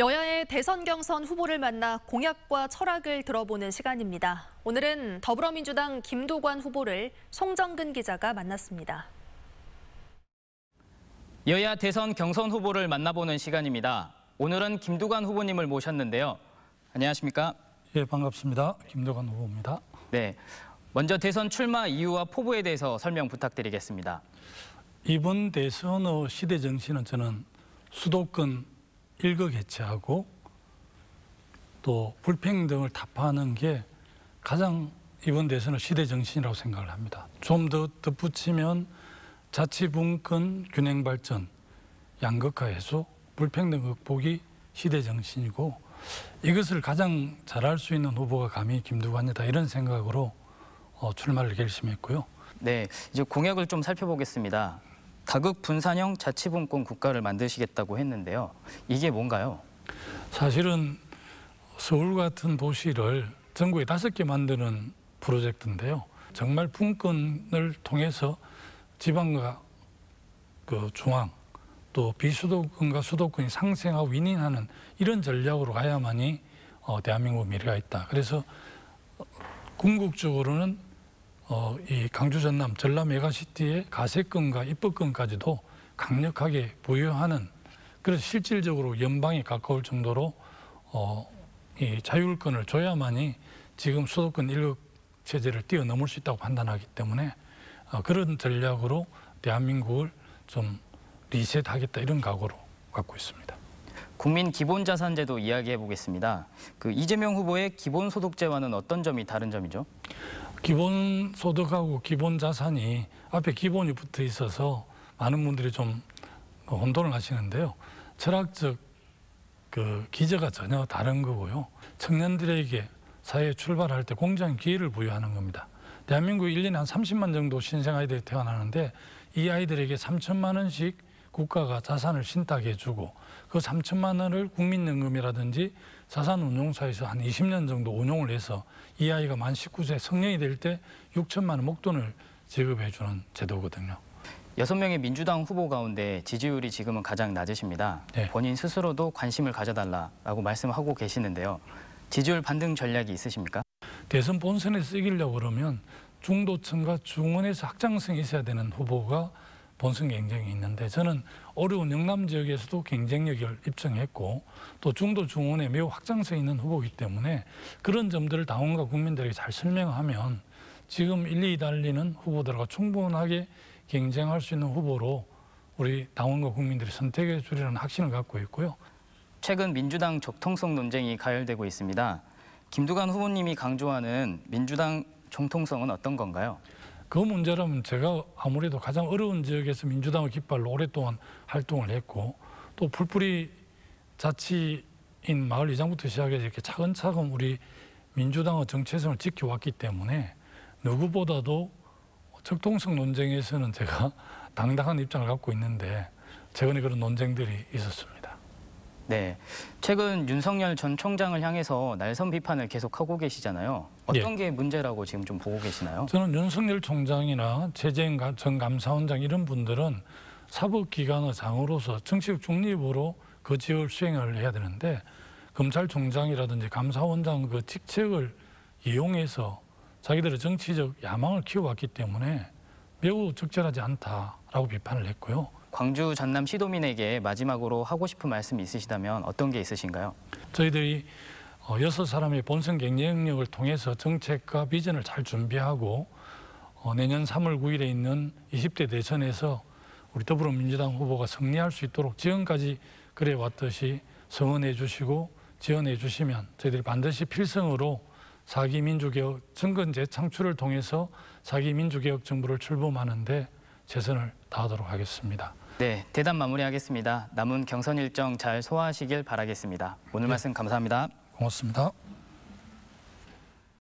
여야의 대선 경선 후보를 만나 공약과 철학을 들어보는 시간입니다. 오늘은 더불어민주당 김도관 후보를 송정근 기자가 만났습니다. 여야 대선 경선 후보를 만나보는 시간입니다. 오늘은 김도관 후보님을 모셨는데요. 안녕하십니까? 예, 반갑습니다. 김도관 후보입니다. 네. 먼저 대선 출마 이유와 포부에 대해서 설명 부탁드리겠습니다. 이번 대선의 시대 정신은 저는 수도권 일거개체하고 또 불평등을 답하는 게 가장 이번 대선의 시대 정신이라고 생각을 합니다. 좀 더 덧붙이면 자치분권, 균형발전, 양극화 해소, 불평등 극복이 시대 정신이고 이것을 가장 잘할 수 있는 후보가 감히 김두관이다 이런 생각으로 어, 출마를 결심했고요. 네, 이제 공약을 좀 살펴보겠습니다. 다극 분산형 자치분권 국가를 만드시겠다고 했는데요. 이게 뭔가요? 사실은 서울 같은 도시를 전국에 다섯 개 만드는 프로젝트인데요. 정말 분권을 통해서 지방과 그 중앙 또 비수도권과 수도권이 상생하고 윈윈하는 이런 전략으로 가야만이 어, 대한민국 미래가 있다. 그래서 어, 궁극적으로는 어, 이 강주 전남 전남 메가시티의 가세권과 입법권까지도 강력하게 보유하는 그래서 실질적으로 연방에 가까울 정도로 어, 이 자율권을 줘야만이 지금 수도권 일급 체제를 뛰어넘을 수 있다고 판단하기 때문에 어, 그런 전략으로 대한민국을 좀 리셋하겠다 이런 각오로 갖고 있습니다. 국민 기본자산제도 이야기해 보겠습니다. 그 이재명 후보의 기본소득제와는 어떤 점이 다른 점이죠? 기본 소득하고 기본 자산이 앞에 기본이 붙어 있어서 많은 분들이 좀 혼돈을 하시는데요. 철학적 그 기저가 전혀 다른 거고요. 청년들에게 사회 출발할 때공정 기회를 부여하는 겁니다. 대한민국 1년에 한 30만 정도 신생아이들이 태어나는데 이 아이들에게 3천만 원씩 국가가 자산을 신탁해주고 그 3천만 원을 국민연금이라든지 자산운용사에서 한 20년 정도 운용을 해서 이 아이가 만 19세 성년이 될 때 6천만 원 목돈을 지급해주는 제도거든요. 여 명의 민주당 후보 가운데 지지율이 지금은 가장 낮으십니다. 네. 본인 스스로도 관심을 가져달라라 말씀하고 계시는데요. 지지율 반등 전략이 있으십니까? 대선 본선에서 기려고 그러면 중도층과 중원에서 확장성이 있어야 되는 후보가 본선 경쟁이 있는데 저는 어려운 영남 지역에서도 경쟁력을 입증했고 또 중도 중원에 매우 확장성 있는 후보이기 때문에 그런 점들을 당원과 국민들에게 잘 설명하면 지금 1, 2 달리는 후보들과 충분하게 경쟁할 수 있는 후보로 우리 당원과 국민들이 선택해 주리라는 확신을 갖고 있고요. 최근 민주당 적통성 논쟁이 가열되고 있습니다. 김두관 후보님이 강조하는 민주당 정통성은 어떤 건가요? 그 문제라면 제가 아무래도 가장 어려운 지역에서 민주당의 깃발로 오랫동안 활동을 했고 또 풀뿌리 자치인 마을 이장부터 시작해서 이렇게 차근차근 우리 민주당의 정체성을 지켜왔기 때문에 누구보다도 적동성 논쟁에서는 제가 당당한 입장을 갖고 있는데 최근에 그런 논쟁들이 있었습니다. 네. 최근 윤석열 전 총장을 향해서 날선 비판을 계속하고 계시잖아요. 어떤 예. 게 문제라고 지금 좀 보고 계시나요? 저는 윤석열 총장이나 재재인 전 감사원장 이런 분들은 사법기관의 장으로서 정치적 중립으로 그 직을 수행을 해야 되는데 검찰총장이라든지 감사원장 그 직책을 이용해서 자기들의 정치적 야망을 키워왔기 때문에 매우 적절하지 않다라고 비판을 했고요. 광주 전남 시도민에게 마지막으로 하고 싶은 말씀이 있으시다면 어떤 게 있으신가요? 저희들이 어, 여섯 사람의 본선 경쟁력을 통해서 정책과 비전을 잘 준비하고 어, 내년 3월 9일에 있는 20대 대선에서 우리 더불어민주당 후보가 승리할 수 있도록 지금까지 그래 왔듯이 성원해 주시고 지원해 주시면 저희들이 반드시 필승으로 사기 민주개혁 정권 재창출을 통해서 사기 민주개혁 정부를 출범하는데 최선을 다하도록 하겠습니다. 네, 대담 마무리하겠습니다. 남은 경선 일정 잘 소화하시길 바라겠습니다. 오늘 네. 말씀 감사합니다. 고맙습니다.